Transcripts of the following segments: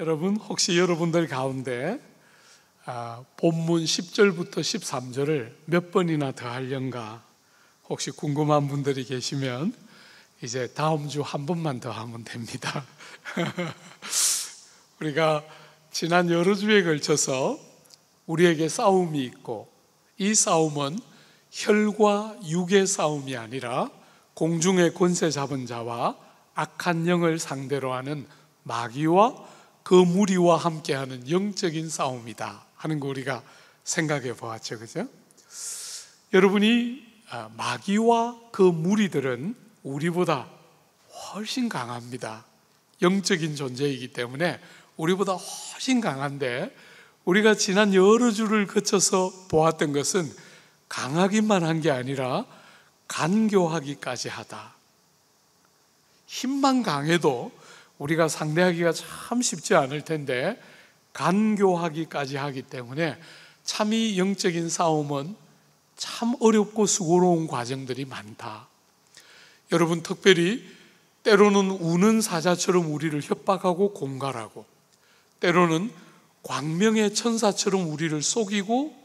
여러분 혹시 여러분들 가운데 아, 본문 10절부터 13절을 몇 번이나 더 하려는가 혹시 궁금한 분들이 계시면 이제 다음 주 한 번만 더 하면 됩니다. 우리가 지난 여러 주에 걸쳐서 우리에게 싸움이 있고 이 싸움은 혈과 육의 싸움이 아니라 공중의 권세 잡은 자와 악한 영을 상대로 하는 마귀와 그 무리와 함께하는 영적인 싸움이다 하는 거 우리가 생각해 보았죠, 그죠? 여러분이 아, 마귀와 그 무리들은 우리보다 훨씬 강합니다. 영적인 존재이기 때문에 우리보다 훨씬 강한데 우리가 지난 여러 주를 거쳐서 보았던 것은 강하기만 한 게 아니라 간교하기까지 하다. 힘만 강해도 우리가 상대하기가 참 쉽지 않을 텐데 간교하기까지 하기 때문에 참 이 영적인 싸움은 참 어렵고 수고로운 과정들이 많다. 여러분 특별히 때로는 우는 사자처럼 우리를 협박하고 공갈하고 때로는 광명의 천사처럼 우리를 속이고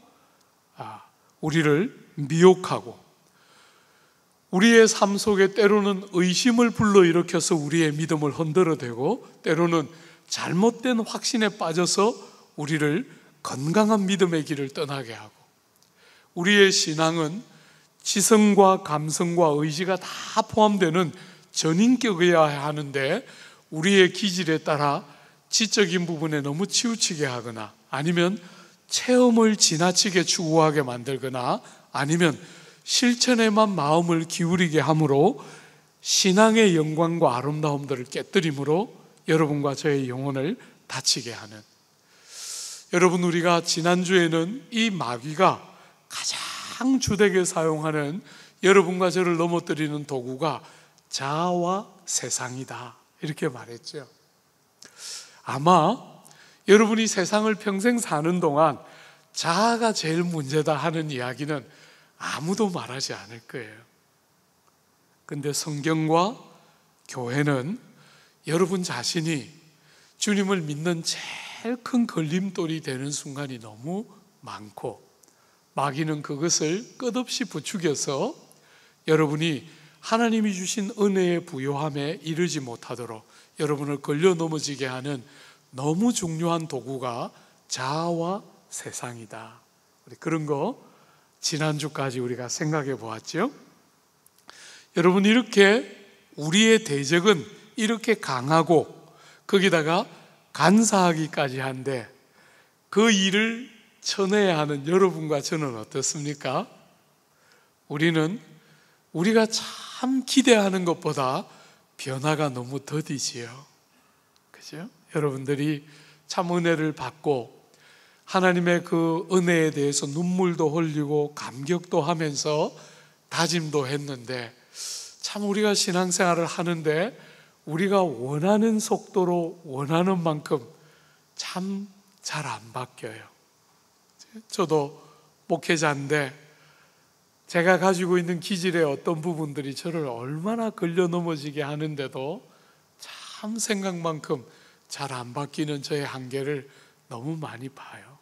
아, 우리를 미혹하고 우리의 삶 속에 때로는 의심을 불러일으켜서 우리의 믿음을 흔들어대고 때로는 잘못된 확신에 빠져서 우리를 건강한 믿음의 길을 떠나게 하고 우리의 신앙은 지성과 감성과 의지가 다 포함되는 전인격이어야 하는데 우리의 기질에 따라 지적인 부분에 너무 치우치게 하거나 아니면 체험을 지나치게 추구하게 만들거나 아니면 실천에만 마음을 기울이게 함으로 신앙의 영광과 아름다움들을 깨뜨림으로 여러분과 저의 영혼을 다치게 하는 여러분 우리가 지난주에는 이 마귀가 가장 주되게 사용하는 여러분과 저를 넘어뜨리는 도구가 자아와 세상이다 이렇게 말했죠 아마 여러분이 세상을 평생 사는 동안 자아가 제일 문제다 하는 이야기는 아무도 말하지 않을 거예요. 근데 성경과 교회는 여러분 자신이 주님을 믿는 제일 큰 걸림돌이 되는 순간이 너무 많고 마귀는 그것을 끝없이 부추겨서 여러분이 하나님이 주신 은혜의 부요함에 이르지 못하도록 여러분을 걸려 넘어지게 하는 너무 중요한 도구가 자아와 세상이다. 그런 거 지난주까지 우리가 생각해 보았죠. 여러분, 이렇게 우리의 대적은 이렇게 강하고 거기다가 간사하기까지 한데 그 일을 쳐내야 하는 여러분과 저는 어떻습니까? 우리는 우리가 참 기대하는 것보다 변화가 너무 더디지요. 그죠? 여러분들이 참 은혜를 받고 하나님의 그 은혜에 대해서 눈물도 흘리고 감격도 하면서 다짐도 했는데 참 우리가 신앙생활을 하는데 우리가 원하는 속도로 원하는 만큼 참 잘 안 바뀌어요. 저도 목회자인데 제가 가지고 있는 기질의 어떤 부분들이 저를 얼마나 걸려 넘어지게 하는데도 참 생각만큼 잘 안 바뀌는 저의 한계를 너무 많이 봐요.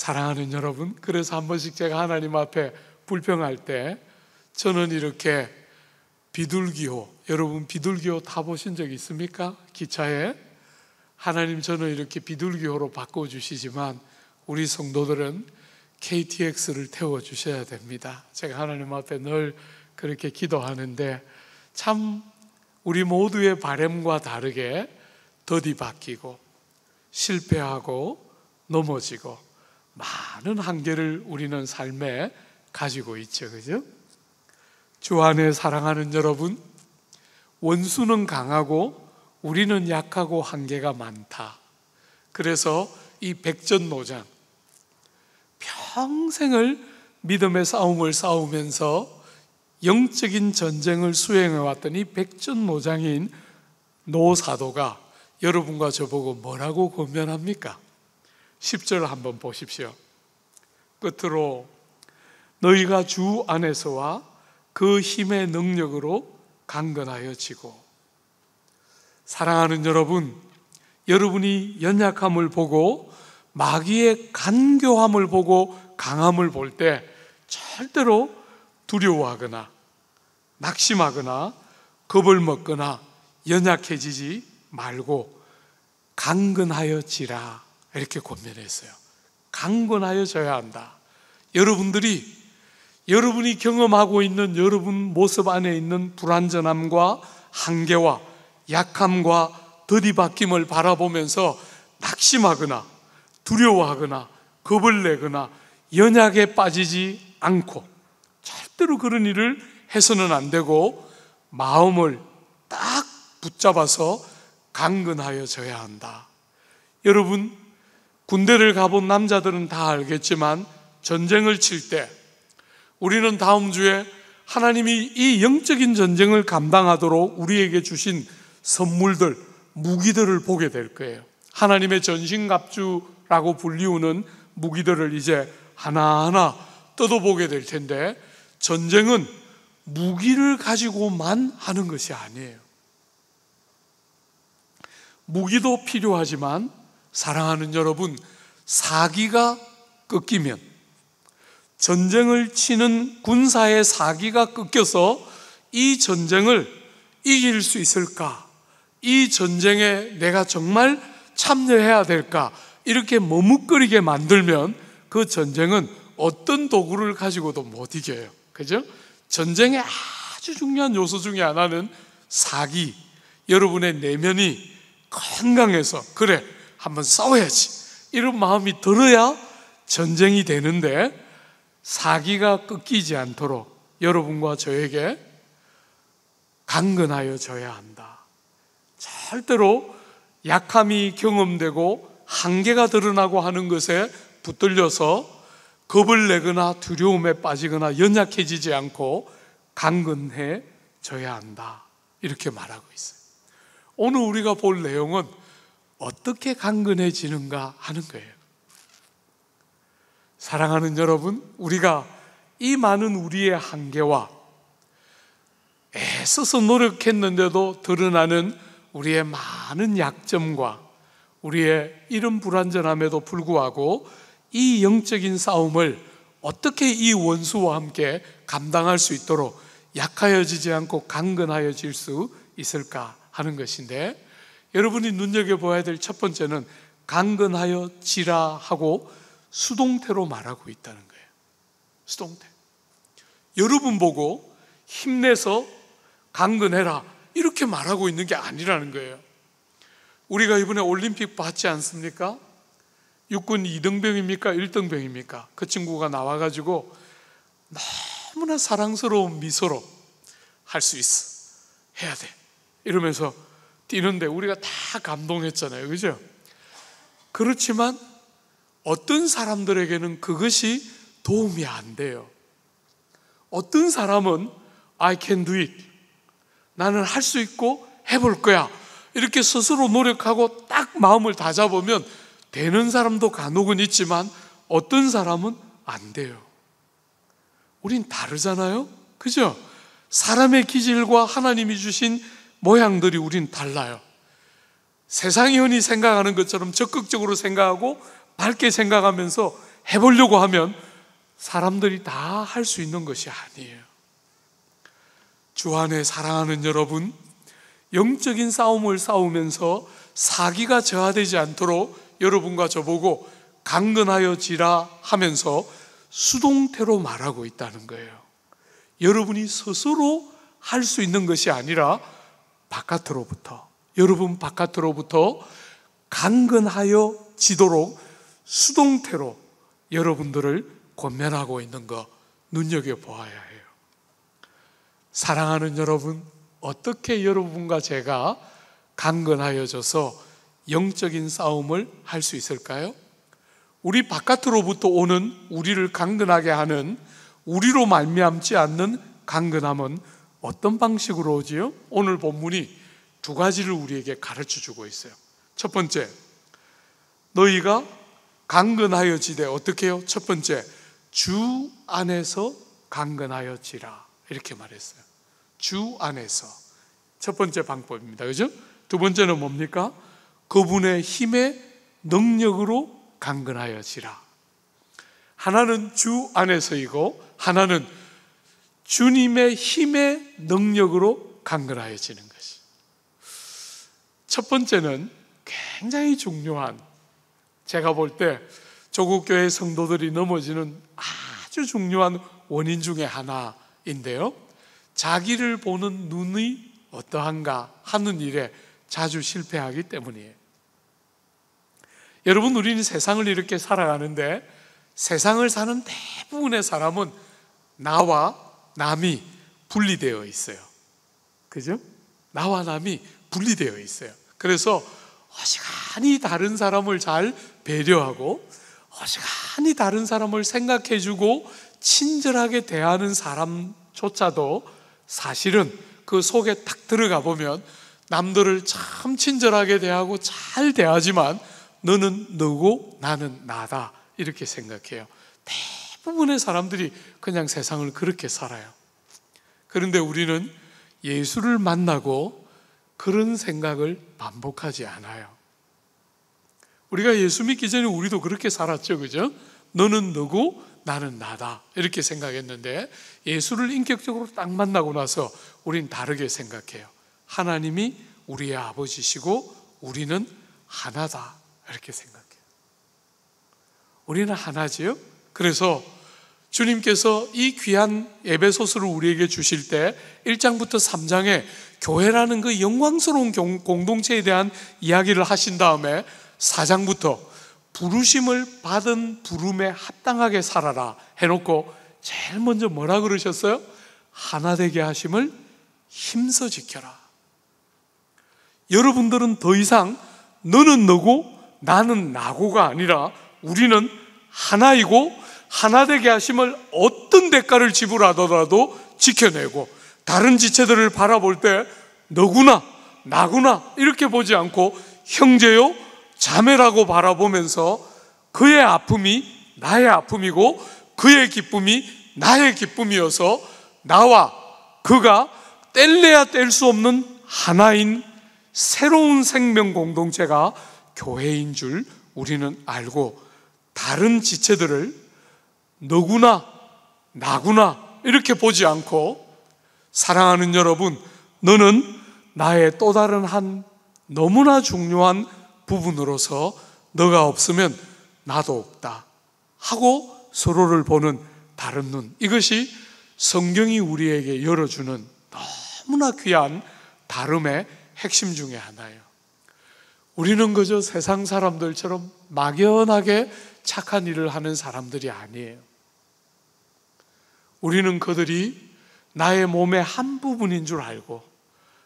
사랑하는 여러분, 그래서 한 번씩 제가 하나님 앞에 불평할 때 저는 이렇게 비둘기호, 여러분 비둘기호 타보신 적 있습니까? 기차에? 하나님 저는 이렇게 비둘기호로 바꿔주시지만 우리 성도들은 KTX를 태워주셔야 됩니다. 제가 하나님 앞에 늘 그렇게 기도하는데 참 우리 모두의 바램과 다르게 더디 바뀌고 실패하고 넘어지고 많은 한계를 우리는 삶에 가지고 있죠. 그죠? 주 안에 사랑하는 여러분, 원수는 강하고 우리는 약하고 한계가 많다. 그래서 이 백전노장, 평생을 믿음의 싸움을 싸우면서 영적인 전쟁을 수행해 왔던 이 백전노장인 노사도가 여러분과 저보고 뭐라고 고면합니까? 10절 한번 보십시오. 끝으로 너희가 주 안에서와 그 힘의 능력으로 강건하여 지고 사랑하는 여러분, 여러분이 연약함을 보고 마귀의 간교함을 보고 강함을 볼 때 절대로 두려워하거나 낙심하거나 겁을 먹거나 연약해지지 말고 강건하여 지라. 이렇게 권면했어요. 강건하여져야 한다. 여러분들이 여러분이 경험하고 있는 여러분 모습 안에 있는 불완전함과 한계와 약함과 더디바뀜을 바라보면서 낙심하거나 두려워하거나 겁을 내거나 연약에 빠지지 않고 절대로 그런 일을 해서는 안 되고 마음을 딱 붙잡아서 강건하여져야 한다. 여러분 군대를 가본 남자들은 다 알겠지만 전쟁을 칠 때 우리는 다음 주에 하나님이 이 영적인 전쟁을 감당하도록 우리에게 주신 선물들, 무기들을 보게 될 거예요. 하나님의 전신갑주라고 불리우는 무기들을 이제 하나하나 뜯어보게 될 텐데 전쟁은 무기를 가지고만 하는 것이 아니에요. 무기도 필요하지만 사랑하는 여러분, 사기가 끊기면 전쟁을 치는 군사의 사기가 끊겨서 이 전쟁을 이길 수 있을까? 이 전쟁에 내가 정말 참여해야 될까? 이렇게 머뭇거리게 만들면 그 전쟁은 어떤 도구를 가지고도 못 이겨요. 그죠? 전쟁의 아주 중요한 요소 중에 하나는 사기. 여러분의 내면이 건강해서, 그래, 한번 싸워야지. 이런 마음이 들어야 전쟁이 되는데 사기가 끊기지 않도록 여러분과 저에게 강건하여 줘야 한다. 절대로 약함이 경험되고 한계가 드러나고 하는 것에 붙들려서 겁을 내거나 두려움에 빠지거나 연약해지지 않고 강건해 져야 한다. 이렇게 말하고 있어요. 오늘 우리가 볼 내용은 어떻게 강건해지는가 하는 거예요. 사랑하는 여러분, 우리가 이 많은 우리의 한계와 애써서 노력했는데도 드러나는 우리의 많은 약점과 우리의 이런 불완전함에도 불구하고 이 영적인 싸움을 어떻게 이 원수와 함께 감당할 수 있도록 약하여지지 않고 강건하여질 수 있을까 하는 것인데 여러분이 눈여겨봐야 될 첫 번째는 강건하여 지라 하고 수동태로 말하고 있다는 거예요. 수동태. 여러분 보고 힘내서 강건해라. 이렇게 말하고 있는 게 아니라는 거예요. 우리가 이번에 올림픽 봤지 않습니까? 육군 2등병입니까? 1등병입니까? 그 친구가 나와가지고 너무나 사랑스러운 미소로 할 수 있어. 해야 돼. 이러면서 뛰는데 우리가 다 감동했잖아요. 그죠? 그렇지만 어떤 사람들에게는 그것이 도움이 안 돼요. 어떤 사람은 I can do it. 나는 할 수 있고 해볼 거야. 이렇게 스스로 노력하고 딱 마음을 다잡으면 되는 사람도 간혹은 있지만 어떤 사람은 안 돼요. 우린 다르잖아요? 그죠? 사람의 기질과 하나님이 주신 모양들이 우린 달라요. 세상 이혼이 생각하는 것처럼 적극적으로 생각하고 밝게 생각하면서 해보려고 하면 사람들이 다 할 수 있는 것이 아니에요. 주안에 사랑하는 여러분, 영적인 싸움을 싸우면서 사기가 저하되지 않도록 여러분과 저보고 강건하여 지라 하면서 수동태로 말하고 있다는 거예요. 여러분이 스스로 할 수 있는 것이 아니라 바깥으로부터 여러분 바깥으로부터 강건하여 지도록 수동태로 여러분들을 권면하고 있는 거 눈여겨 보아야 해요. 사랑하는 여러분, 어떻게 여러분과 제가 강건하여져서 영적인 싸움을 할 수 있을까요? 우리 바깥으로부터 오는 우리를 강건하게 하는 우리로 말미암지 않는 강건함은 어떤 방식으로 오지요? 오늘 본문이 두 가지를 우리에게 가르쳐 주고 있어요. 첫 번째, 너희가 강건하여 지되 어떻게 해요? 첫 번째, 주 안에서 강건하여 지라. 이렇게 말했어요. 주 안에서. 첫 번째 방법입니다. 그죠? 두 번째는 뭡니까? 그분의 힘의 능력으로 강건하여 지라. 하나는 주 안에서이고 하나는 주님의 힘의 능력으로 강건하여지는 것이. 첫 번째는 굉장히 중요한, 제가 볼 때 조국교회 성도들이 넘어지는 아주 중요한 원인 중의 하나인데요. 자기를 보는 눈이 어떠한가 하는 일에 자주 실패하기 때문이에요. 여러분, 우리는 세상을 이렇게 살아가는데 세상을 사는 대부분의 사람은 나와 남이 분리되어 있어요. 그죠? 나와 남이 분리되어 있어요. 그래서 어지간히 다른 사람을 잘 배려하고 어지간히 다른 사람을 생각해주고 친절하게 대하는 사람조차도 사실은 그 속에 탁 들어가 보면 남들을 참 친절하게 대하고 잘 대하지만 너는 너고 나는 나다 이렇게 생각해요. 대부분의 사람들이 그냥 세상을 그렇게 살아요. 그런데 우리는 예수를 만나고 그런 생각을 반복하지 않아요. 우리가 예수 믿기 전에 우리도 그렇게 살았죠. 그죠? 너는 너고 나는 나다. 이렇게 생각했는데 예수를 인격적으로 딱 만나고 나서 우린 다르게 생각해요. 하나님이 우리의 아버지시고 우리는 하나다. 이렇게 생각해요. 우리는 하나지요. 그래서 주님께서 이 귀한 에베소스를 우리에게 주실 때 1장부터 3장에 교회라는 그 영광스러운 공동체에 대한 이야기를 하신 다음에 4장부터 부르심을 받은 부름에 합당하게 살아라 해놓고 제일 먼저 뭐라 그러셨어요? 하나 되게 하심을 힘써 지켜라. 여러분들은 더 이상 너는 너고 나는 나고가 아니라 우리는 하나이고 하나 되게 하심을 어떤 대가를 지불하더라도 지켜내고 다른 지체들을 바라볼 때 너구나 나구나 이렇게 보지 않고 형제요 자매라고 바라보면서 그의 아픔이 나의 아픔이고 그의 기쁨이 나의 기쁨이어서 나와 그가 뗄래야 뗄 수 없는 하나인 새로운 생명 공동체가 교회인 줄 우리는 알고 다른 지체들을 너구나, 나구나, 이렇게 보지 않고, 사랑하는 여러분, 너는 나의 또 다른 한 너무나 중요한 부분으로서 너가 없으면 나도 없다. 하고 서로를 보는 다른 눈. 이것이 성경이 우리에게 열어주는 너무나 귀한 다름의 핵심 중의 하나예요. 우리는 그저 세상 사람들처럼 막연하게 착한 일을 하는 사람들이 아니에요. 우리는 그들이 나의 몸의 한 부분인 줄 알고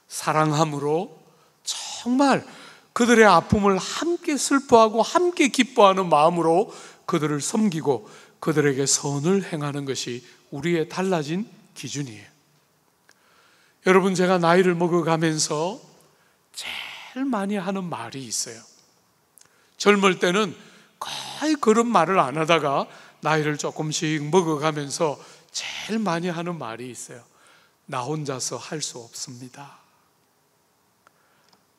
사랑함으로 정말 그들의 아픔을 함께 슬퍼하고 함께 기뻐하는 마음으로 그들을 섬기고 그들에게 선을 행하는 것이 우리의 달라진 기준이에요. 여러분, 제가 나이를 먹어가면서 제일 많이 하는 말이 있어요. 젊을 때는 거의 그런 말을 안 하다가 나이를 조금씩 먹어가면서 제일 많이 하는 말이 있어요. 나 혼자서 할 수 없습니다.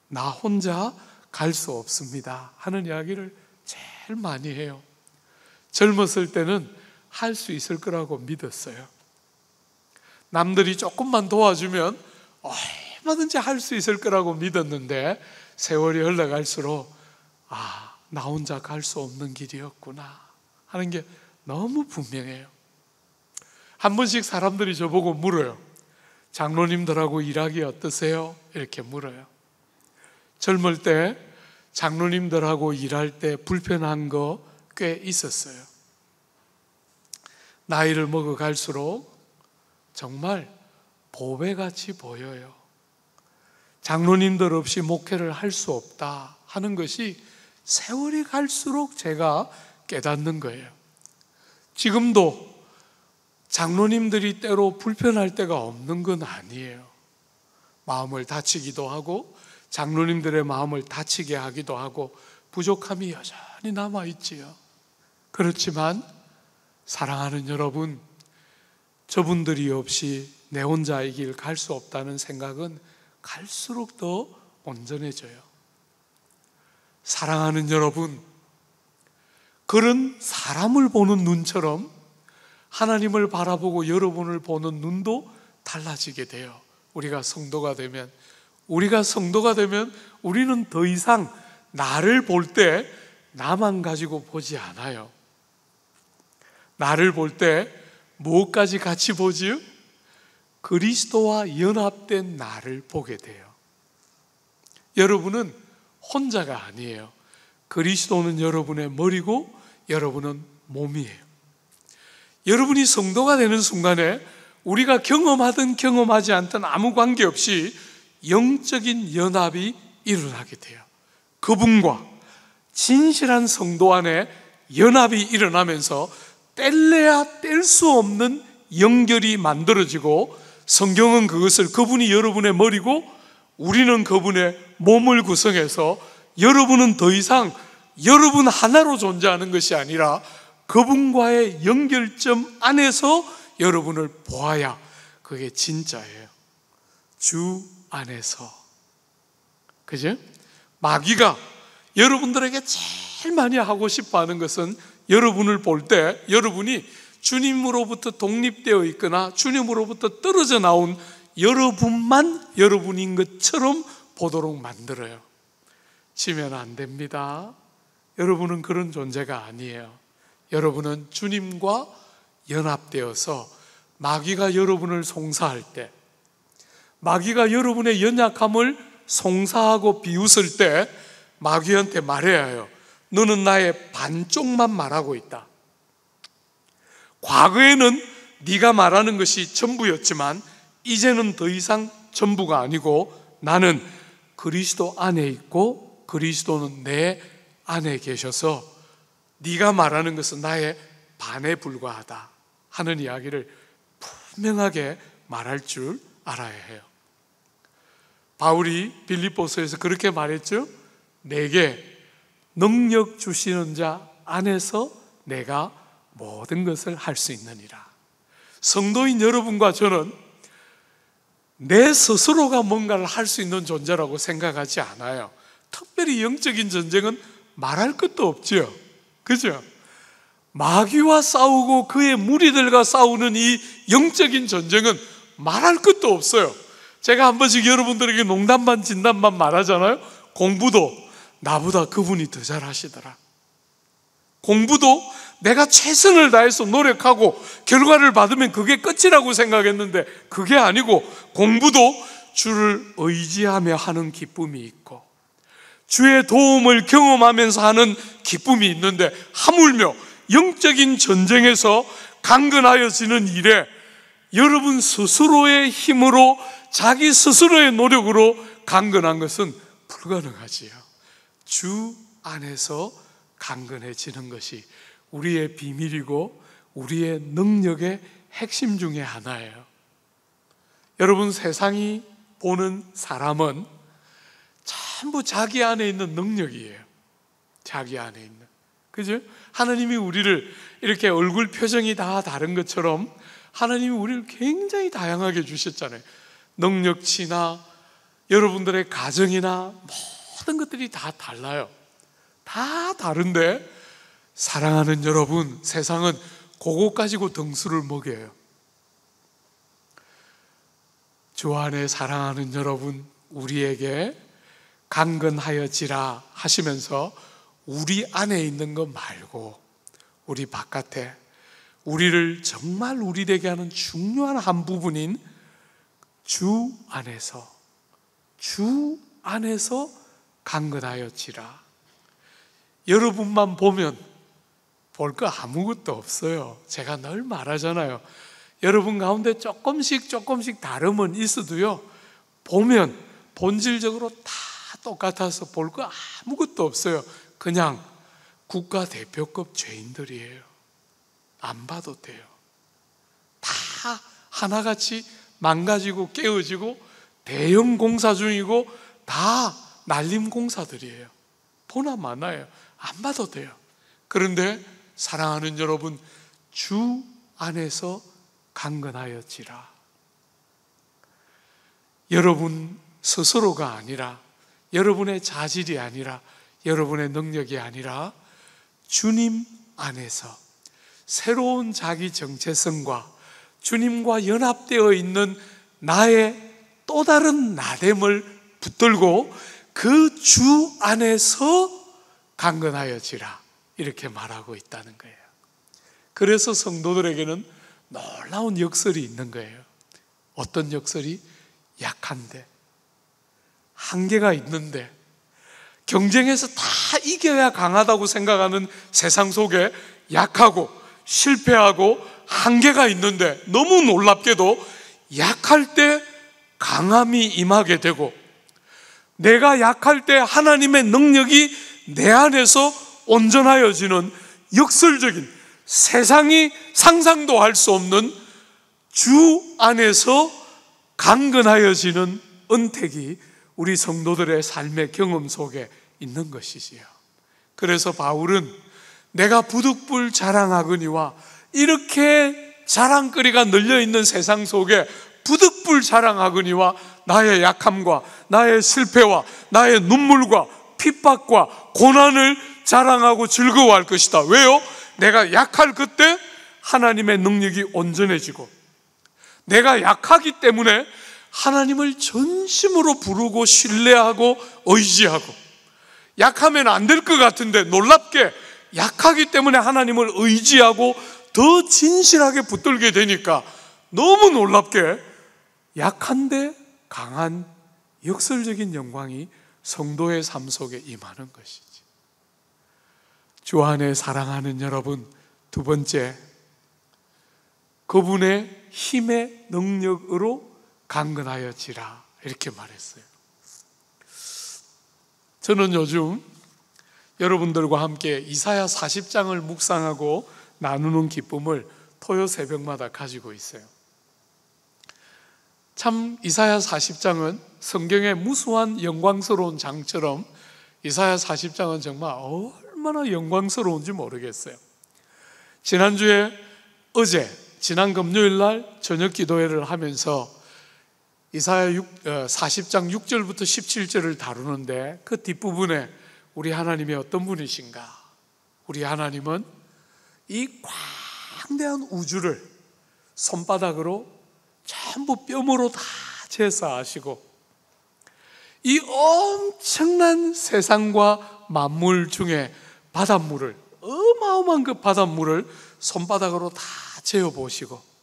나 혼자 갈 수 없습니다. 하는 이야기를 제일 많이 해요. 젊었을 때는 할 수 있을 거라고 믿었어요. 남들이 조금만 도와주면 얼마든지 할 수 있을 거라고 믿었는데 세월이 흘러갈수록 아, 나 혼자 갈 수 없는 길이었구나 하는 게 너무 분명해요. 한 번씩 사람들이 저보고 물어요. 장로님들하고 일하기 어떠세요? 이렇게 물어요. 젊을 때 장로님들하고 일할 때 불편한 거 꽤 있었어요. 나이를 먹어갈수록 정말 보배같이 보여요. 장로님들 없이 목회를 할 수 없다 하는 것이 세월이 갈수록 제가 깨닫는 거예요. 지금도 장로님들이 때로 불편할 때가 없는 건 아니에요. 마음을 다치기도 하고 장로님들의 마음을 다치게 하기도 하고 부족함이 여전히 남아 있지요. 그렇지만 사랑하는 여러분, 저분들이 없이 내 혼자의 길갈 수 없다는 생각은 갈수록 더 온전해져요. 사랑하는 여러분, 그런 사람을 보는 눈처럼 하나님을 바라보고 여러분을 보는 눈도 달라지게 돼요. 우리가 성도가 되면 우리가 성도가 되면 우리는 더 이상 나를 볼 때 나만 가지고 보지 않아요. 나를 볼 때 무엇까지 같이 보지요? 그리스도와 연합된 나를 보게 돼요. 여러분은 혼자가 아니에요. 그리스도는 여러분의 머리고 여러분은 몸이에요. 여러분이 성도가 되는 순간에 우리가 경험하든 경험하지 않든 아무 관계없이 영적인 연합이 일어나게 돼요. 그분과 진실한 성도 안에 연합이 일어나면서 뗄래야 뗄 수 없는 연결이 만들어지고 성경은 그것을 그분이 여러분의 머리고 우리는 그분의 몸을 구성해서 여러분은 더 이상 여러분 하나로 존재하는 것이 아니라 그분과의 연결점 안에서 여러분을 보아야 그게 진짜예요. 주 안에서. 그죠? 마귀가 여러분들에게 제일 많이 하고 싶어 하는 것은 여러분을 볼 때 여러분이 주님으로부터 독립되어 있거나 주님으로부터 떨어져 나온 여러분만 여러분인 것처럼 보도록 만들어요. 지면 안 됩니다. 여러분은 그런 존재가 아니에요. 여러분은 주님과 연합되어서 마귀가 여러분을 송사할 때, 마귀가 여러분의 연약함을 송사하고 비웃을 때, 마귀한테 말해야 해요. 너는 나의 반쪽만 말하고 있다. 과거에는 네가 말하는 것이 전부였지만 이제는 더 이상 전부가 아니고 나는 그리스도 안에 있고 그리스도는 내 안에 계셔서 네가 말하는 것은 나의 반에 불과하다 하는 이야기를 분명하게 말할 줄 알아야 해요. 바울이 빌립보서에서 그렇게 말했죠. 내게 능력 주시는 자 안에서 내가 모든 것을 할 수 있느니라. 성도인 여러분과 저는 내 스스로가 뭔가를 할 수 있는 존재라고 생각하지 않아요. 특별히 영적인 전쟁은 말할 것도 없지요. 그죠? 마귀와 싸우고 그의 무리들과 싸우는 이 영적인 전쟁은 말할 것도 없어요. 제가 한 번씩 여러분들에게 농담만 진담만 말하잖아요. 공부도 나보다 그분이 더 잘하시더라. 공부도 내가 최선을 다해서 노력하고 결과를 받으면 그게 끝이라고 생각했는데 그게 아니고 공부도 주를 의지하며 하는 기쁨이 있고 주의 도움을 경험하면서 하는 기쁨이 있는데 하물며 영적인 전쟁에서 강건하여지는 일에 여러분 스스로의 힘으로 자기 스스로의 노력으로 강건한 것은 불가능하지요. 주 안에서 강건해지는 것이 우리의 비밀이고 우리의 능력의 핵심 중의 하나예요. 여러분 세상이 보는 사람은 전부 자기 안에 있는 능력이에요. 자기 안에 있는. 그죠? 하나님이 우리를 이렇게 얼굴 표정이 다 다른 것처럼 하나님이 우리를 굉장히 다양하게 주셨잖아요. 능력치나 여러분들의 가정이나 모든 것들이 다 달라요. 다 다른데 사랑하는 여러분, 세상은 그거 가지고 등수를 먹여요. 주 안에 사랑하는 여러분, 우리에게 강건하여지라 하시면서 우리 안에 있는 것 말고 우리 바깥에 우리를 정말 우리 되게 하는 중요한 한 부분인 주 안에서 주 안에서 강건하여지라 여러분만 보면 볼 거 아무것도 없어요 제가 늘 말하잖아요 여러분 가운데 조금씩 조금씩 다름은 있어도요 보면 본질적으로 다 똑같아서 볼 거 아무것도 없어요. 그냥 국가대표급 죄인들이에요. 안 봐도 돼요. 다 하나같이 망가지고 깨어지고 대형 공사 중이고 다 날림 공사들이에요. 보나 마나요. 안 봐도 돼요. 그런데 사랑하는 여러분, 주 안에서 강건하여지라. 여러분 스스로가 아니라 여러분의 자질이 아니라 여러분의 능력이 아니라 주님 안에서 새로운 자기 정체성과 주님과 연합되어 있는 나의 또 다른 나됨을 붙들고 그 주 안에서 강건하여지라 이렇게 말하고 있다는 거예요. 그래서 성도들에게는 놀라운 역설이 있는 거예요. 어떤 역설이 약한데 한계가 있는데 경쟁에서다 이겨야 강하다고 생각하는 세상 속에 약하고 실패하고 한계가 있는데 너무 놀랍게도 약할 때 강함이 임하게 되고 내가 약할 때 하나님의 능력이 내 안에서 온전하여지는 역설적인 세상이 상상도 할 수 없는 주 안에서 강건하여지는 은택이 우리 성도들의 삶의 경험 속에 있는 것이지요. 그래서 바울은 내가 부득불 자랑하거니와 이렇게 자랑거리가 널려 있는 세상 속에 부득불 자랑하거니와 나의 약함과 나의 실패와 나의 눈물과 핍박과 고난을 자랑하고 즐거워할 것이다. 왜요? 내가 약할 그때 하나님의 능력이 온전해지고 내가 약하기 때문에 하나님을 전심으로 부르고 신뢰하고 의지하고 약하면 안 될 것 같은데 놀랍게 약하기 때문에 하나님을 의지하고 더 진실하게 붙들게 되니까 너무 놀랍게 약한데 강한 역설적인 영광이 성도의 삶 속에 임하는 것이지. 주 안에 사랑하는 여러분, 두 번째, 그분의 힘의 능력으로 강건하여지라 이렇게 말했어요. 저는 요즘 여러분들과 함께 이사야 40장을 묵상하고 나누는 기쁨을 토요 새벽마다 가지고 있어요. 참 이사야 40장은 성경의 무수한 영광스러운 장처럼 이사야 40장은 정말 얼마나 영광스러운지 모르겠어요. 지난주에 어제 지난 금요일 날 저녁 기도회를 하면서 이사야 40장 어, 6절부터 17절을 다루는데 그 뒷부분에 우리 하나님이 어떤 분이신가? 우리 하나님은 이 광대한 우주를 손바닥으로 전부 뼈으로 다 제사하시고 이 엄청난 세상과 만물 중에 바닷물을 어마어마한 그 바닷물을 손바닥으로 다 재어 보시고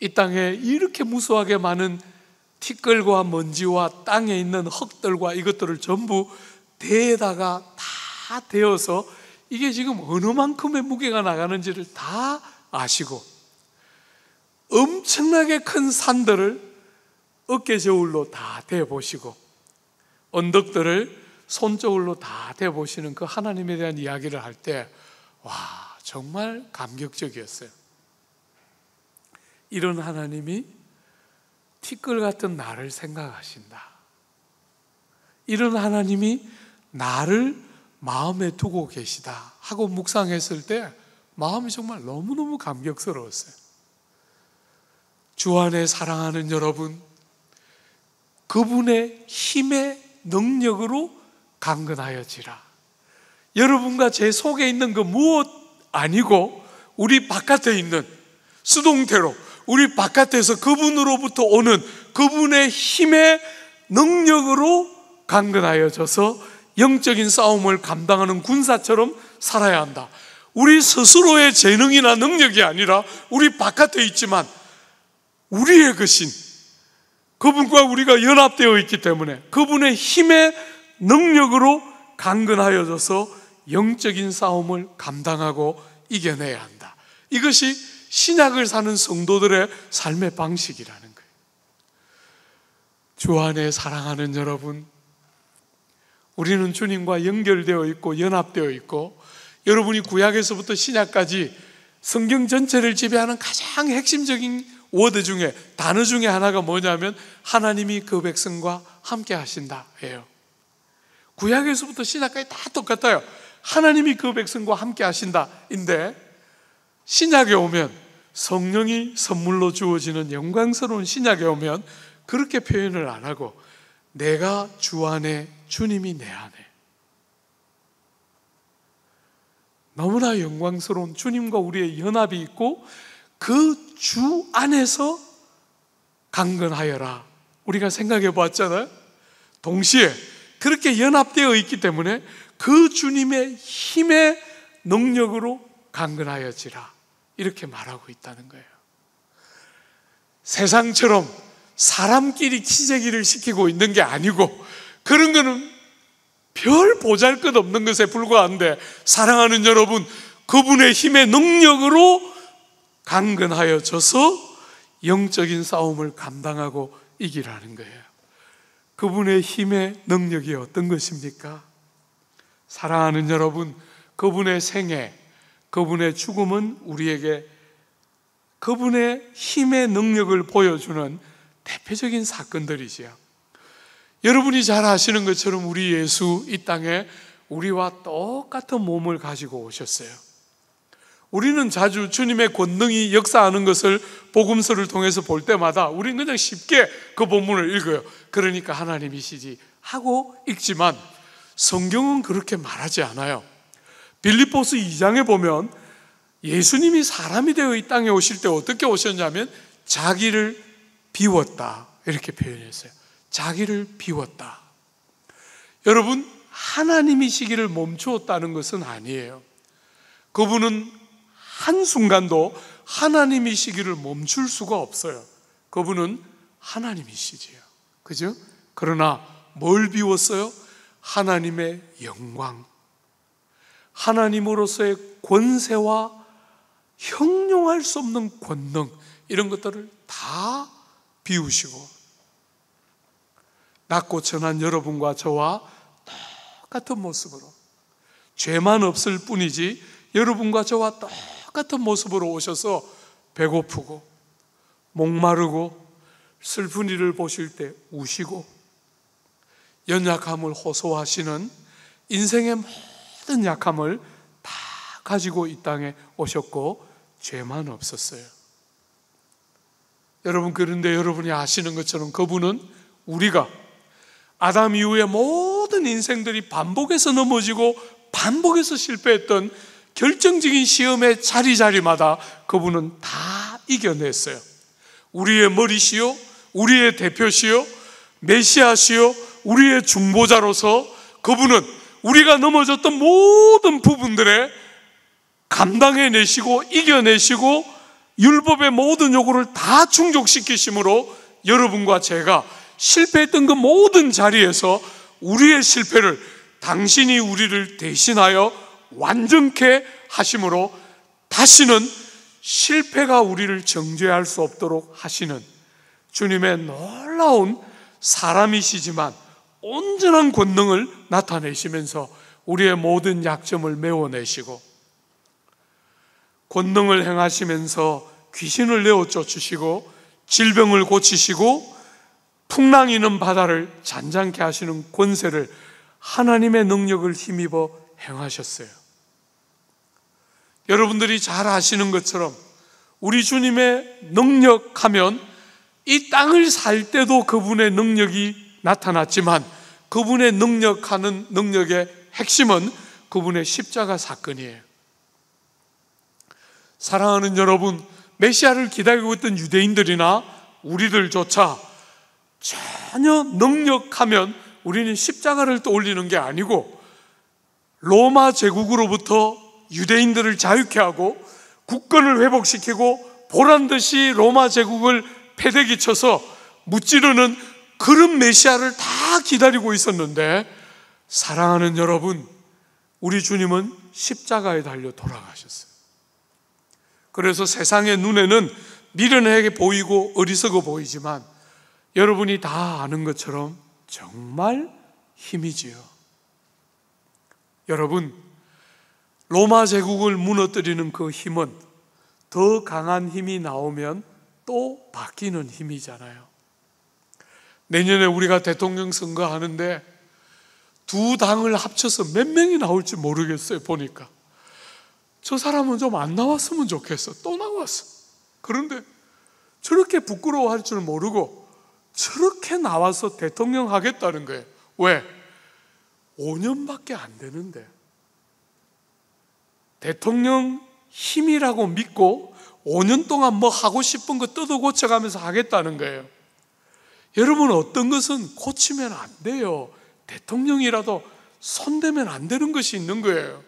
이 땅에 이렇게 무수하게 많은 티끌과 먼지와 땅에 있는 흙들과 이것들을 전부 대에다가 다 대어서 이게 지금 어느 만큼의 무게가 나가는지를 다 아시고 엄청나게 큰 산들을 어깨 저울로 다 대보시고 언덕들을 손저울로 다 대보시는 그 하나님에 대한 이야기를 할 때 와 정말 감격적이었어요. 이런 하나님이 티끌 같은 나를 생각하신다. 이런 하나님이 나를 마음에 두고 계시다 하고 묵상했을 때 마음이 정말 너무너무 감격스러웠어요. 주 안에 사랑하는 여러분, 그분의 힘의 능력으로 강건하여지라. 여러분과 제 속에 있는 그 무엇 아니고 우리 바깥에 있는 수동태로 우리 바깥에서 그분으로부터 오는 그분의 힘의 능력으로 강건하여져서 영적인 싸움을 감당하는 군사처럼 살아야 한다. 우리 스스로의 재능이나 능력이 아니라 우리 바깥에 있지만 우리의 것인 그분과 우리가 연합되어 있기 때문에 그분의 힘의 능력으로 강건하여져서 영적인 싸움을 감당하고 이겨내야 한다. 이것이 신약을 사는 성도들의 삶의 방식이라는 거예요. 주 안에 사랑하는 여러분, 우리는 주님과 연결되어 있고 연합되어 있고 여러분이 구약에서부터 신약까지 성경 전체를 지배하는 가장 핵심적인 워드 중에 단어 중에 하나가 뭐냐면 하나님이 그 백성과 함께 하신다예요. 구약에서부터 신약까지 다 똑같아요. 하나님이 그 백성과 함께 하신다인데 신약에 오면 성령이 선물로 주어지는 영광스러운 신약에 오면 그렇게 표현을 안 하고 내가 주 안에 주님이 내 안에 너무나 영광스러운 주님과 우리의 연합이 있고 그 주 안에서 강건하여라 우리가 생각해 보았잖아요 동시에 그렇게 연합되어 있기 때문에 그 주님의 힘의 능력으로 강건하여지라 이렇게 말하고 있다는 거예요. 세상처럼 사람끼리 키재기를 시키고 있는 게 아니고 그런 거는 별 보잘 것 없는 것에 불과한데 사랑하는 여러분 그분의 힘의 능력으로 강건하여 져서 영적인 싸움을 감당하고 이기라는 거예요. 그분의 힘의 능력이 어떤 것입니까? 사랑하는 여러분, 그분의 생애, 그분의 죽음은 우리에게 그분의 힘의 능력을 보여주는 대표적인 사건들이지요. 여러분이 잘 아시는 것처럼 우리 예수 이 땅에 우리와 똑같은 몸을 가지고 오셨어요. 우리는 자주 주님의 권능이 역사하는 것을 복음서를 통해서 볼 때마다 우리는 그냥 쉽게 그 본문을 읽어요. 그러니까 하나님이시지 하고 읽지만 성경은 그렇게 말하지 않아요. 빌리보스 2장에 보면 예수님이 사람이 되어 이 땅에 오실 때 어떻게 오셨냐면 자기를 비웠다. 이렇게 표현했어요. 자기를 비웠다. 여러분, 하나님이시기를 멈추었다는 것은 아니에요. 그분은 한순간도 하나님이시기를 멈출 수가 없어요. 그분은 하나님이시지요. 그죠? 그러나 뭘 비웠어요? 하나님의 영광, 하나님으로서의 권세와 형용할 수 없는 권능 이런 것들을 다 비우시고 낮고 천한 여러분과 저와 똑같은 모습으로 죄만 없을 뿐이지 여러분과 저와 똑같은 모습으로 오셔서 배고프고 목마르고 슬픈 일을 보실 때 우시고 연약함을 호소하시는 인생의 모든 약함을 다 가지고 이 땅에 오셨고 죄만 없었어요. 여러분 그런데 여러분이 아시는 것처럼 그분은 우리가 아담 이후에 모든 인생들이 반복해서 넘어지고 반복해서 실패했던 결정적인 시험의 자리자리마다 그분은 다 이겨냈어요. 우리의 머리시요, 우리의 대표시요, 메시아시요, 우리의 중보자로서 그분은 우리가 넘어졌던 모든 부분들에 감당해내시고 이겨내시고 율법의 모든 요구를 다 충족시키심으로 여러분과 제가 실패했던 그 모든 자리에서 우리의 실패를 당신이 우리를 대신하여 완전케 하심으로 다시는 실패가 우리를 정죄할 수 없도록 하시는 주님의 놀라운 사람이시지만 온전한 권능을 나타내시면서 우리의 모든 약점을 메워내시고 권능을 행하시면서 귀신을 내어 쫓으시고 질병을 고치시고 풍랑있는 바다를 잔잔케 하시는 권세를 하나님의 능력을 힘입어 행하셨어요. 여러분들이 잘 아시는 것처럼 우리 주님의 능력하면 이 땅을 살 때도 그분의 능력이 나타났지만 그분의 능력하는 능력의 핵심은 그분의 십자가 사건이에요. 사랑하는 여러분, 메시아를 기다리고 있던 유대인들이나 우리들조차 전혀 능력하면 우리는 십자가를 떠올리는 게 아니고 로마 제국으로부터 유대인들을 자유케 하고 국권을 회복시키고 보란 듯이 로마 제국을 패대기 쳐서 무찌르는 그런 메시아를 다 기다리고 있었는데 사랑하는 여러분, 우리 주님은 십자가에 달려 돌아가셨어요. 그래서 세상의 눈에는 미련하게 보이고 어리석어 보이지만 여러분이 다 아는 것처럼 정말 힘이지요. 여러분, 로마 제국을 무너뜨리는 그 힘은 더 강한 힘이 나오면 또 바뀌는 힘이잖아요. 내년에 우리가 대통령 선거 하는데 두 당을 합쳐서 몇 명이 나올지 모르겠어요, 보니까. 저 사람은 좀 안 나왔으면 좋겠어. 또 나왔어. 그런데 저렇게 부끄러워할 줄 모르고 저렇게 나와서 대통령 하겠다는 거예요. 왜? 5년밖에 안 되는데. 대통령 힘이라고 믿고 5년 동안 뭐 하고 싶은 거 뜯어 고쳐가면서 하겠다는 거예요. 여러분 어떤 것은 고치면 안 돼요. 대통령이라도 손대면 안 되는 것이 있는 거예요.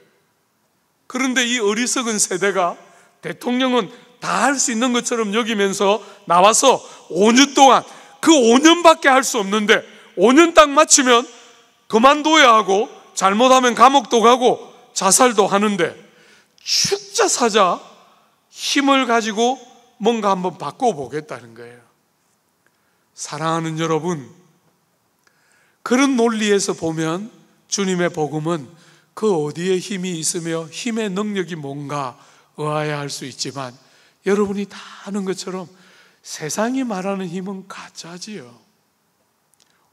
그런데 이 어리석은 세대가 대통령은 다 할 수 있는 것처럼 여기면서 나와서 5년 동안 그 5년밖에 할 수 없는데 5년 딱 마치면 그만둬야 하고 잘못하면 감옥도 가고 자살도 하는데 축자 사자 힘을 가지고 뭔가 한번 바꿔보겠다는 거예요. 사랑하는 여러분, 그런 논리에서 보면 주님의 복음은 그 어디에 힘이 있으며 힘의 능력이 뭔가 의아해 할수 있지만 여러분이 다 아는 것처럼 세상이 말하는 힘은 가짜지요.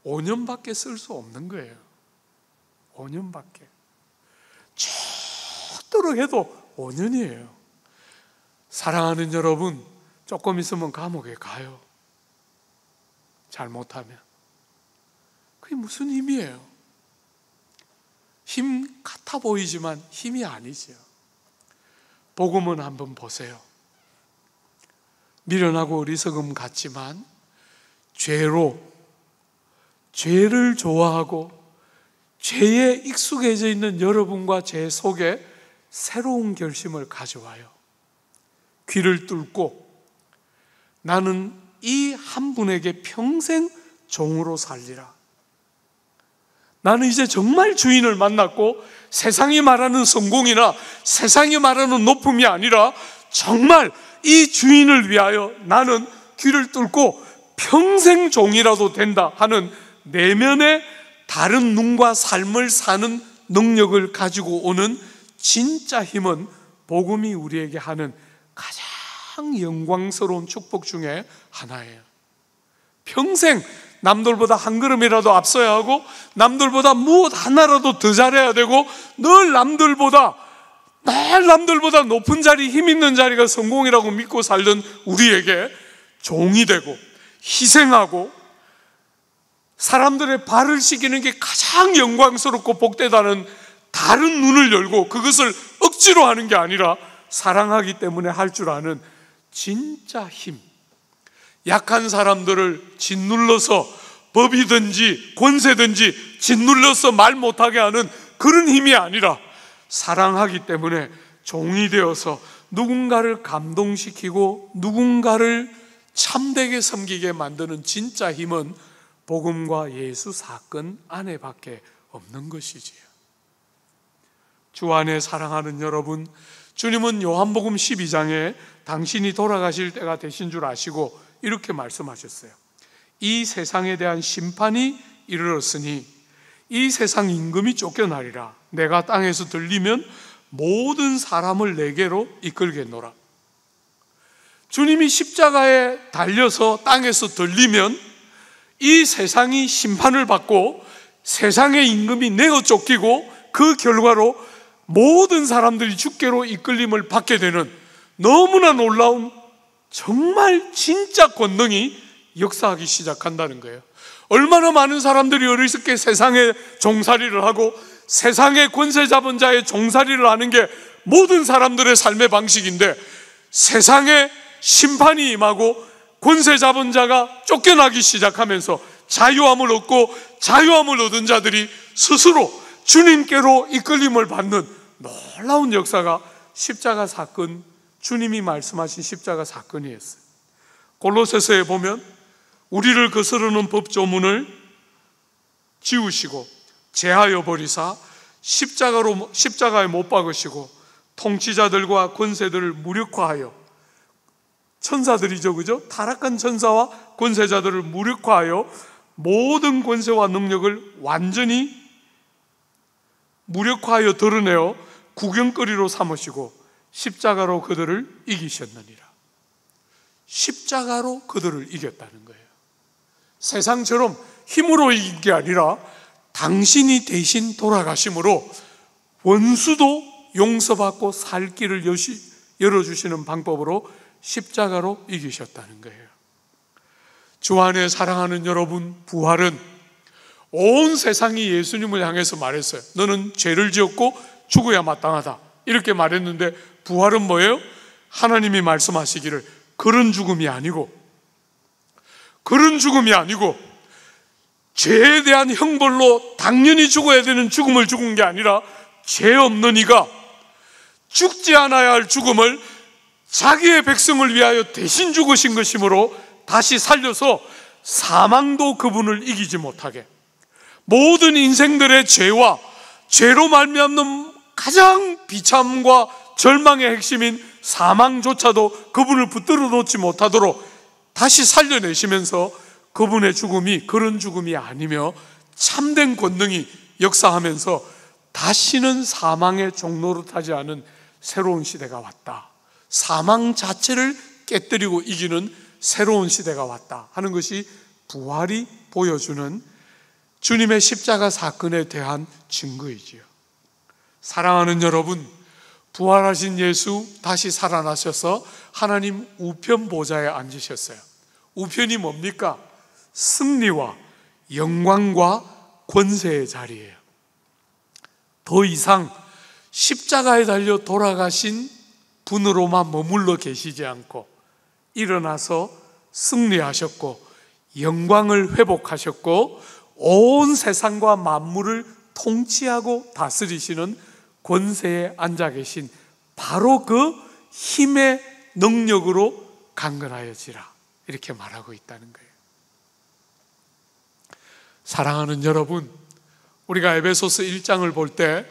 5년밖에 쓸 수 없는 거예요. 5년밖에. 죽도록 해도 5년이에요. 사랑하는 여러분, 조금 있으면 감옥에 가요. 잘못하면. 그게 무슨 힘이에요? 힘 같아 보이지만 힘이 아니죠. 복음은 한번 보세요. 미련하고 어리석음 같지만 죄로 죄를 좋아하고 죄에 익숙해져 있는 여러분과 죄 속에 새로운 결심을 가져와요. 귀를 뚫고 나는 이한 분에게 평생 종으로 살리라. 나는 이제 정말 주인을 만났고 세상이 말하는 성공이나 세상이 말하는 높음이 아니라 정말 이 주인을 위하여 나는 귀를 뚫고 평생 종이라도 된다 하는 내면의 다른 눈과 삶을 사는 능력을 가지고 오는 진짜 힘은 복음이 우리에게 하는 가장 가장 영광스러운 축복 중에 하나예요. 평생 남들보다 한 걸음이라도 앞서야 하고 남들보다 무엇 하나라도 더 잘해야 되고 늘 남들보다 늘 남들보다 높은 자리 힘 있는 자리가 성공이라고 믿고 살던 우리에게 종이 되고 희생하고 사람들의 발을 씻기는 게 가장 영광스럽고 복되다는 다른 눈을 열고 그것을 억지로 하는 게 아니라 사랑하기 때문에 할 줄 아는 진짜 힘. 약한 사람들을 짓눌러서 법이든지 권세든지 짓눌러서 말 못하게 하는 그런 힘이 아니라 사랑하기 때문에 종이 되어서 누군가를 감동시키고 누군가를 참되게 섬기게 만드는 진짜 힘은 복음과 예수 사건 안에밖에 없는 것이지요. 주 안에 사랑하는 여러분, 주님은 요한복음 12장에 당신이 돌아가실 때가 되신 줄 아시고 이렇게 말씀하셨어요. 이 세상에 대한 심판이 이르렀으니 이 세상 임금이 쫓겨나리라. 내가 땅에서 들리면 모든 사람을 내게로 이끌겠노라. 주님이 십자가에 달려서 땅에서 들리면 이 세상이 심판을 받고 세상의 임금이 내어 쫓기고 그 결과로 모든 사람들이 주께로 이끌림을 받게 되는 너무나 놀라운 정말 진짜 권능이 역사하기 시작한다는 거예요. 얼마나 많은 사람들이 어리석게 세상에 종살이를 하고 세상의 권세 잡은 자의 종살이를 하는 게 모든 사람들의 삶의 방식인데 세상에 심판이 임하고 권세 잡은 자가 쫓겨나기 시작하면서 자유함을 얻고 자유함을 얻은 자들이 스스로 주님께로 이끌림을 받는 놀라운 역사가 십자가 사건 주님이 말씀하신 십자가 사건이었어요. 골로새서에 보면 우리를 거스르는 법조문을 지우시고 제하여 버리사 십자가로 십자가에 못 박으시고 통치자들과 권세들을 무력화하여 천사들이죠 그죠? 타락한 천사와 권세자들을 무력화하여 모든 권세와 능력을 완전히 무력화하여 드러내어 구경거리로 삼으시고 십자가로 그들을 이기셨느니라. 십자가로 그들을 이겼다는 거예요. 세상처럼 힘으로 이긴 게 아니라 당신이 대신 돌아가심으로 원수도 용서받고 살 길을 열어주시는 방법으로 십자가로 이기셨다는 거예요. 주 안에 사랑하는 여러분, 부활은 온 세상이 예수님을 향해서 말했어요. 너는 죄를 지었고 죽어야 마땅하다. 이렇게 말했는데 부활은 뭐예요? 하나님이 말씀하시기를 그런 죽음이 아니고 그런 죽음이 아니고 죄에 대한 형벌로 당연히 죽어야 되는 죽음을 죽은 게 아니라 죄 없는 이가 죽지 않아야 할 죽음을 자기의 백성을 위하여 대신 죽으신 것이므로 다시 살려서 사망도 그분을 이기지 못하게 모든 인생들의 죄와 죄로 말미암는 가장 비참과 절망의 핵심인 사망조차도 그분을 붙들어 놓지 못하도록 다시 살려내시면서 그분의 죽음이 그런 죽음이 아니며 참된 권능이 역사하면서 다시는 사망의 종로로 타지 않은 새로운 시대가 왔다. 사망 자체를 깨뜨리고 이기는 새로운 시대가 왔다 하는 것이 부활이 보여주는 주님의 십자가 사건에 대한 증거이지요. 사랑하는 여러분, 부활하신 예수 다시 살아나셔서 하나님 우편 보좌에 앉으셨어요. 우편이 뭡니까? 승리와 영광과 권세의 자리예요. 더 이상 십자가에 달려 돌아가신 분으로만 머물러 계시지 않고 일어나서 승리하셨고 영광을 회복하셨고 온 세상과 만물을 통치하고 다스리시는 권세에 앉아 계신 바로 그 힘의 능력으로 강건하여지라. 이렇게 말하고 있다는 거예요. 사랑하는 여러분, 우리가 에베소서 1장을 볼 때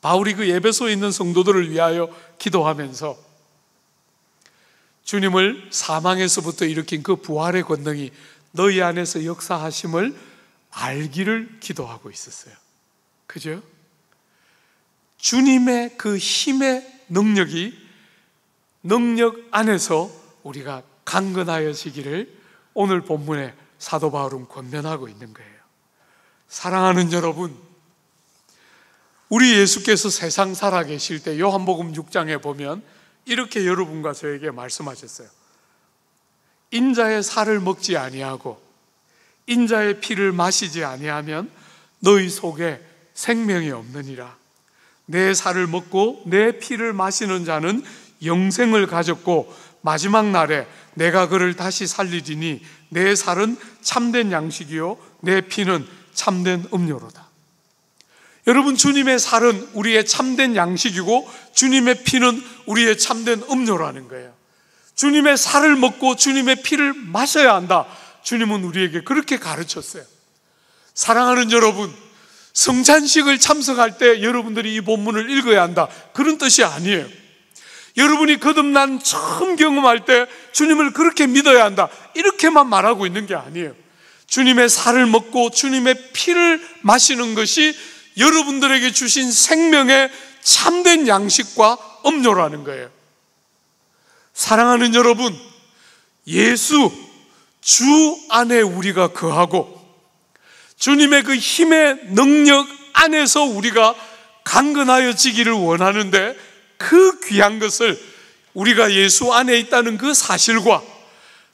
바울이 그 에베소에 있는 성도들을 위하여 기도하면서 주님을 사망에서부터 일으킨 그 부활의 권능이 너희 안에서 역사하심을 알기를 기도하고 있었어요. 그죠? 주님의 그 힘의 능력이 능력 안에서 우리가 강건하여지기를 오늘 본문에 사도 바울은 권면하고 있는 거예요. 사랑하는 여러분, 우리 예수께서 세상 살아 계실 때 요한복음 6장에 보면 이렇게 여러분과 저에게 말씀하셨어요. 인자의 살을 먹지 아니하고 인자의 피를 마시지 아니하면 너희 속에 생명이 없느니라. 내 살을 먹고 내 피를 마시는 자는 영생을 가졌고 마지막 날에 내가 그를 다시 살리리니 내 살은 참된 양식이요 내 피는 참된 음료로다. 여러분 주님의 살은 우리의 참된 양식이고 주님의 피는 우리의 참된 음료라는 거예요. 주님의 살을 먹고 주님의 피를 마셔야 한다. 주님은 우리에게 그렇게 가르쳤어요. 사랑하는 여러분, 성찬식을 참석할 때 여러분들이 이 본문을 읽어야 한다. 그런 뜻이 아니에요. 여러분이 거듭난 처음 경험할 때 주님을 그렇게 믿어야 한다. 이렇게만 말하고 있는 게 아니에요. 주님의 살을 먹고 주님의 피를 마시는 것이 여러분들에게 주신 생명의 참된 양식과 음료라는 거예요. 사랑하는 여러분, 예수 주 안에 우리가 거하고 주님의 그 힘의 능력 안에서 우리가 강건하여지기를 원하는데 그 귀한 것을 우리가 예수 안에 있다는 그 사실과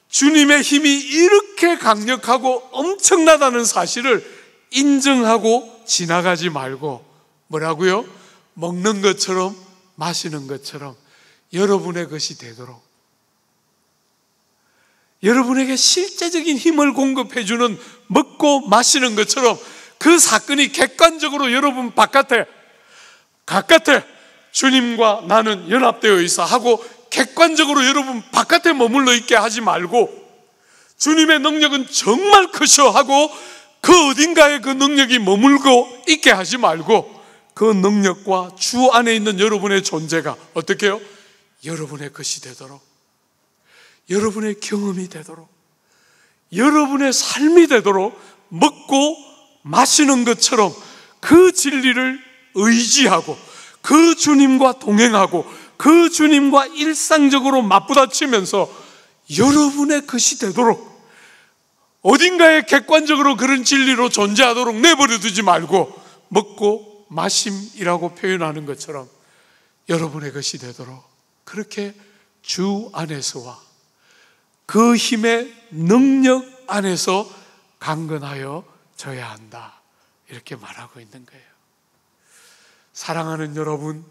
주님의 힘이 이렇게 강력하고 엄청나다는 사실을 인정하고 지나가지 말고 뭐라고요? 먹는 것처럼 마시는 것처럼 여러분의 것이 되도록 여러분에게 실제적인 힘을 공급해 주는 먹고 마시는 것처럼 그 사건이 객관적으로 여러분 바깥에 가깥에 주님과 나는 연합되어 있어 하고 객관적으로 여러분 바깥에 머물러 있게 하지 말고 주님의 능력은 정말 크셔 하고 그 어딘가에 그 능력이 머물고 있게 하지 말고 그 능력과 주 안에 있는 여러분의 존재가 어떻게 해요? 여러분의 것이 되도록 여러분의 경험이 되도록 여러분의 삶이 되도록 먹고 마시는 것처럼 그 진리를 의지하고 그 주님과 동행하고 그 주님과 일상적으로 맞부딪히면서 여러분의 것이 되도록 어딘가에 객관적으로 그런 진리로 존재하도록 내버려 두지 말고 먹고 마심이라고 표현하는 것처럼 여러분의 것이 되도록 그렇게 주 안에서와 그힘에 능력 안에서 강건하여 져야 한다. 이렇게 말하고 있는 거예요. 사랑하는 여러분,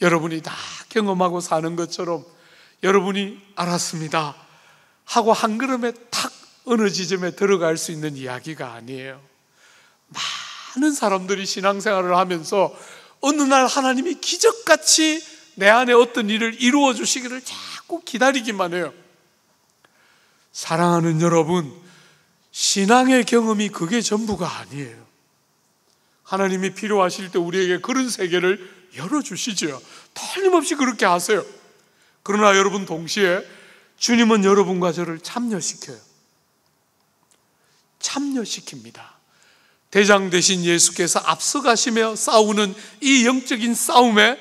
여러분이 다 경험하고 사는 것처럼 여러분이 알았습니다. 하고 한 걸음에 탁 어느 지점에 들어갈 수 있는 이야기가 아니에요. 많은 사람들이 신앙생활을 하면서 어느 날 하나님이 기적같이 내 안에 어떤 일을 이루어 주시기를 자꾸 기다리기만 해요. 사랑하는 여러분, 신앙의 경험이 그게 전부가 아니에요. 하나님이 필요하실 때 우리에게 그런 세계를 열어주시지요. 림없이 그렇게 하세요. 그러나 여러분 동시에 주님은 여러분과 저를 참여시켜요. 참여시킵니다. 대장 되신 예수께서 앞서가시며 싸우는 이 영적인 싸움에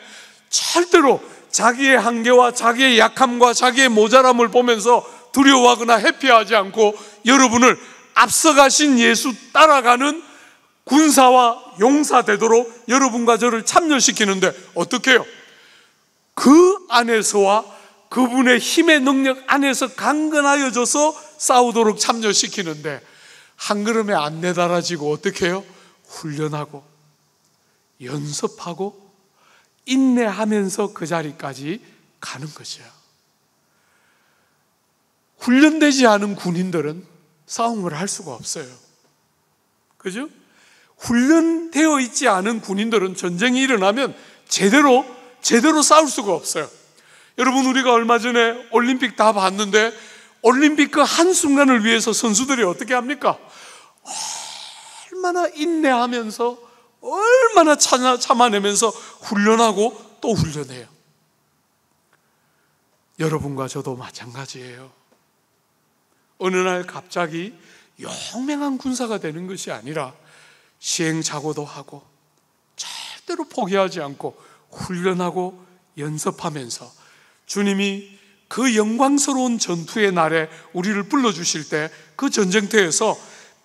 절대로 자기의 한계와 자기의 약함과 자기의 모자람을 보면서 두려워하거나 회피하지 않고 여러분을 앞서가신 예수 따라가는 군사와 용사 되도록 여러분과 저를 참여시키는데 어떻게 해요? 그 안에서와 그분의 힘의 능력 안에서 강건하여 져서 싸우도록 참여시키는데 한 걸음에 안 내달아지고 어떻게 요 훈련하고 연습하고 인내하면서 그 자리까지 가는 것이야. 훈련되지 않은 군인들은 싸움을 할 수가 없어요. 그죠? 훈련되어 있지 않은 군인들은 전쟁이 일어나면 제대로, 제대로 싸울 수가 없어요. 여러분, 우리가 얼마 전에 올림픽 다 봤는데, 올림픽 그 한순간을 위해서 선수들이 어떻게 합니까? 얼마나 인내하면서, 얼마나 참아, 참아내면서 훈련하고 또 훈련해요. 여러분과 저도 마찬가지예요. 어느 날 갑자기 용맹한 군사가 되는 것이 아니라 시행착오도 하고 절대로 포기하지 않고 훈련하고 연습하면서 주님이 그 영광스러운 전투의 날에 우리를 불러주실 때 그 전쟁터에서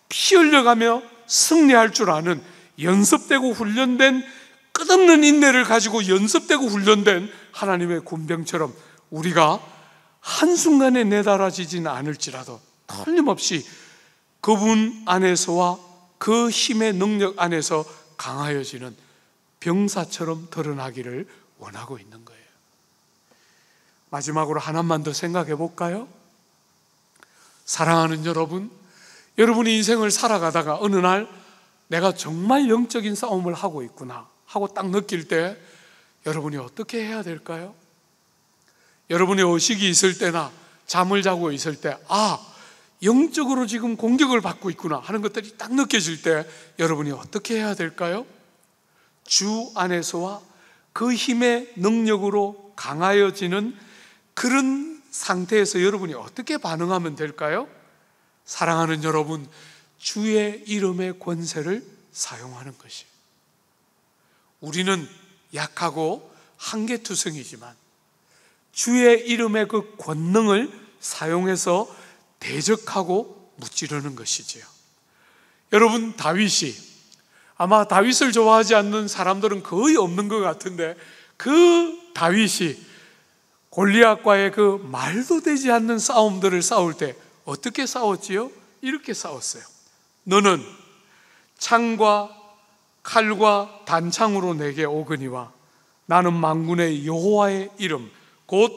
피 흘려가며 승리할 줄 아는 연습되고 훈련된 끝없는 인내를 가지고 연습되고 훈련된 하나님의 군병처럼 우리가 한순간에 내달아지진 않을지라도 틀림없이 그분 안에서와 그 힘의 능력 안에서 강하여지는 병사처럼 드러나기를 원하고 있는 거예요. 마지막으로 하나만 더 생각해 볼까요? 사랑하는 여러분, 여러분이 인생을 살아가다가 어느 날 내가 정말 영적인 싸움을 하고 있구나 하고 딱 느낄 때 여러분이 어떻게 해야 될까요? 여러분의 의식이 있을 때나 잠을 자고 있을 때, 아, 영적으로 지금 공격을 받고 있구나 하는 것들이 딱 느껴질 때 여러분이 어떻게 해야 될까요? 주 안에서와 그 힘의 능력으로 강하여지는 그런 상태에서 여러분이 어떻게 반응하면 될까요? 사랑하는 여러분, 주의 이름의 권세를 사용하는 것이 우리는 약하고 한계투성이지만 주의 이름의 그 권능을 사용해서 대적하고 무찌르는 것이지요. 여러분 다윗이 아마 다윗을 좋아하지 않는 사람들은 거의 없는 것 같은데 그 다윗이 골리앗과의 그 말도 되지 않는 싸움들을 싸울 때 어떻게 싸웠지요? 이렇게 싸웠어요. 너는 창과 칼과 단창으로 내게 오거니와 나는 망군의 여호와의 이름 곧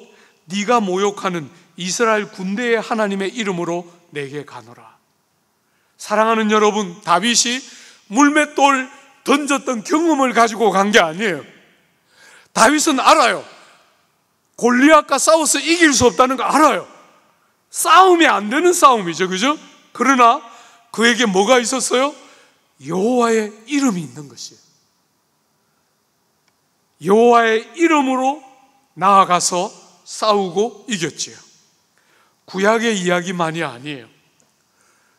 네가 모욕하는 이스라엘 군대의 하나님의 이름으로 내게 가노라. 사랑하는 여러분, 다윗이 물맷돌 던졌던 경험을 가지고 간 게 아니에요. 다윗은 알아요. 골리앗과 싸워서 이길 수 없다는 거 알아요. 싸움이 안 되는 싸움이죠. 그죠? 그러나 그에게 뭐가 있었어요? 여호와의 이름이 있는 것이에요. 여호와의 이름으로 나아가서 싸우고 이겼지요. 구약의 이야기만이 아니에요.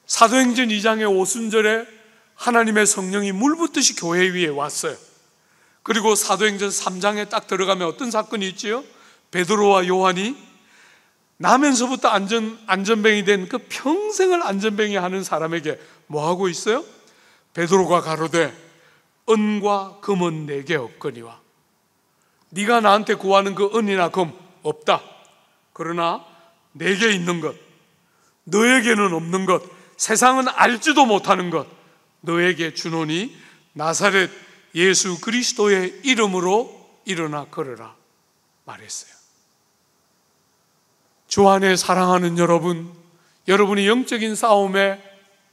사도행전 2장의 오순절에 하나님의 성령이 물붙듯이 교회 위에 왔어요. 그리고 사도행전 3장에 딱 들어가면 어떤 사건이 있지요? 베드로와 요한이 나면서부터 안전, 안전뱅이 된 그 평생을 안전뱅이 하는 사람에게 뭐 하고 있어요? 베드로가 가로되 은과 금은 내게 없거니와 네가 나한테 구하는 그 은이나 금 없다. 그러나 내게 있는 것, 너에게는 없는 것, 세상은 알지도 못하는 것 너에게 주노니 나사렛 예수 그리스도의 이름으로 일어나 걸어라 말했어요. 주 안에 사랑하는 여러분, 여러분이 영적인 싸움에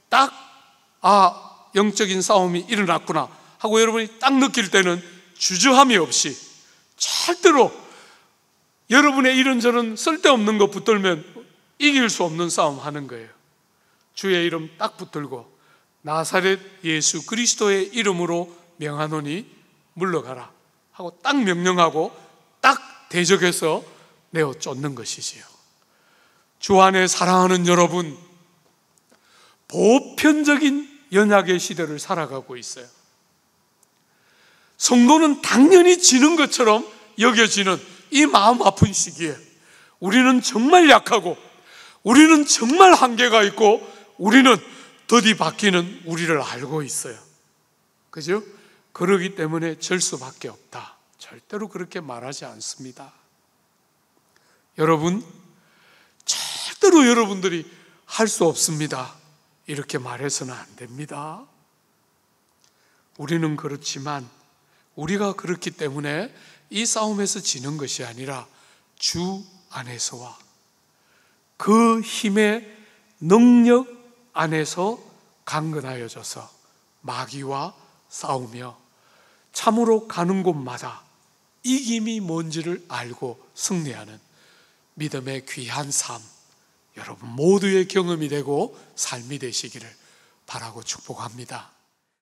딱, 아, 영적인 싸움이 일어났구나 하고 여러분이 딱 느낄 때는 주저함이 없이 절대로 여러분의 이런저런 쓸데없는 것 붙들면 이길 수 없는 싸움 하는 거예요. 주의 이름 딱 붙들고 나사렛 예수 그리스도의 이름으로 명하노니 물러가라 하고 딱 명령하고 딱 대적해서 내어 쫓는 것이지요. 주 안에 사랑하는 여러분 보편적인 연약의 시대를 살아가고 있어요. 성도는 당연히 지는 것처럼 여겨지는 이 마음 아픈 시기에 우리는 정말 약하고 우리는 정말 한계가 있고 우리는 더디 바뀌는 우리를 알고 있어요. 그죠? 그러기 때문에 절 수밖에 없다. 절대로 그렇게 말하지 않습니다. 여러분, 절대로 여러분들이 할 수 없습니다. 이렇게 말해서는 안 됩니다. 우리는 그렇지만 우리가 그렇기 때문에 이 싸움에서 지는 것이 아니라 주 안에서와 그 힘의 능력 안에서 강건하여져서 마귀와 싸우며 참으로 가는 곳마다 이김이 뭔지를 알고 승리하는 믿음의 귀한 삶, 여러분 모두의 경험이 되고 삶이 되시기를 바라고 축복합니다.